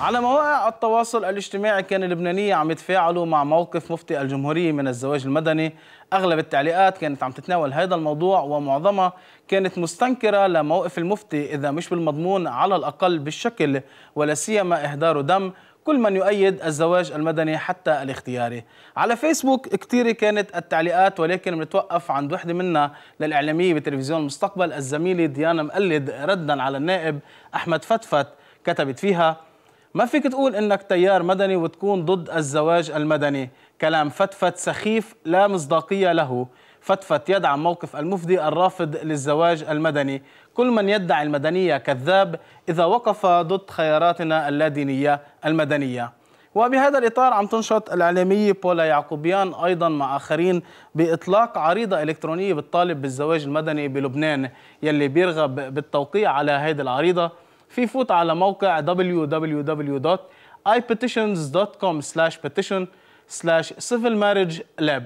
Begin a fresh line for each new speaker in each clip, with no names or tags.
على مواقع التواصل الاجتماعي كان اللبنانية عم يتفاعلوا مع موقف مفتي الجمهورية من الزواج المدني أغلب التعليقات كانت عم تتناول هذا الموضوع ومعظمها كانت مستنكرة لموقف المفتي إذا مش بالمضمون على الأقل بالشكل ولا سيما إهدار دم كل من يؤيد الزواج المدني حتى الاختياري على فيسبوك كتير كانت التعليقات ولكن بنتوقف عند وحده منا للإعلامية بتلفزيون المستقبل الزميلة ديانا مقلد ردا على النائب أحمد فتفت كتبت فيها ما فيك تقول انك تيار مدني وتكون ضد الزواج المدني كلام فتفت سخيف لا مصداقية له فتفت يدعم موقف المفدي الرافض للزواج المدني كل من يدعي المدنية كذاب إذا وقف ضد خياراتنا اللادينية المدنية وبهذا الإطار عم تنشط الإعلامية بولا يعقوبيان أيضا مع آخرين بإطلاق عريضة إلكترونية بتطالب بالزواج المدني بلبنان يلي بيرغب بالتوقيع على هذه العريضة في فوت على موقع www.ipetitions.com/petition/civilmarriagelab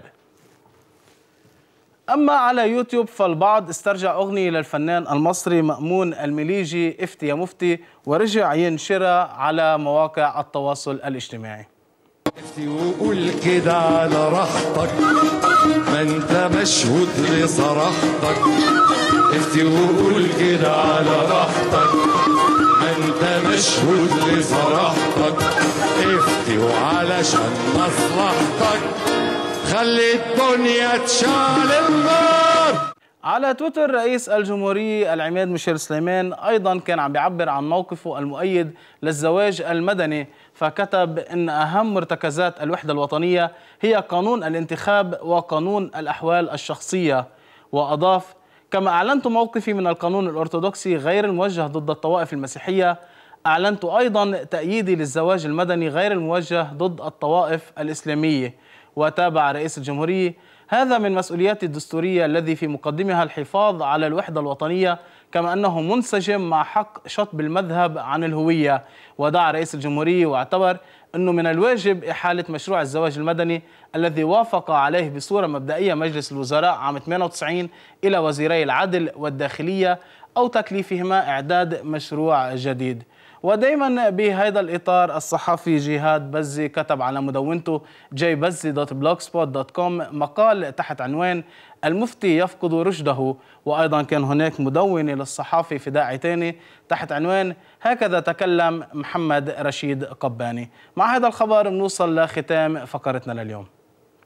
أما على يوتيوب فالبعض استرجع أغنية للفنان المصري مأمون المليجي افتي يا مفتي ورجع ينشرها على مواقع التواصل الاجتماعي افتي وقول كده على راحتك ما انت مشهود لصراحتك افتي وقول كده على راحتك انت مشهود لصراحتك افتي وعلشان مصلحتك خلي الدنيا تشعل النار على تويتر رئيس الجمهورية العماد مشير سليمان أيضا كان عم بيعبر عن موقفه المؤيد للزواج المدني فكتب أن أهم مرتكزات الوحدة الوطنية هي قانون الانتخاب وقانون الأحوال الشخصية وأضاف كما أعلنت موقفي من القانون الأرثوذكسي غير الموجه ضد الطوائف المسيحية أعلنت أيضا تأييدي للزواج المدني غير الموجه ضد الطوائف الإسلامية وتابع رئيس الجمهورية هذا من مسؤولياتي الدستورية الذي في مقدمها الحفاظ على الوحدة الوطنية كما أنه منسجم مع حق شطب المذهب عن الهوية ودعا رئيس الجمهورية واعتبر أنه من الواجب إحالة مشروع الزواج المدني الذي وافق عليه بصورة مبدئية مجلس الوزراء عام 98 إلى وزيري العدل والداخلية أو تكليفهما إعداد مشروع جديد ودائما بهذا الإطار الصحفي جهاد بزي كتب على مدونته جاي بزي دوت بلوك سبوت دوت كوم مقال تحت عنوان المفتي يفقد رشده وأيضا كان هناك مدونة للصحافي في داعي تاني تحت عنوان هكذا تكلم محمد رشيد قباني مع هذا الخبر بنوصل لختام فقرتنا لليوم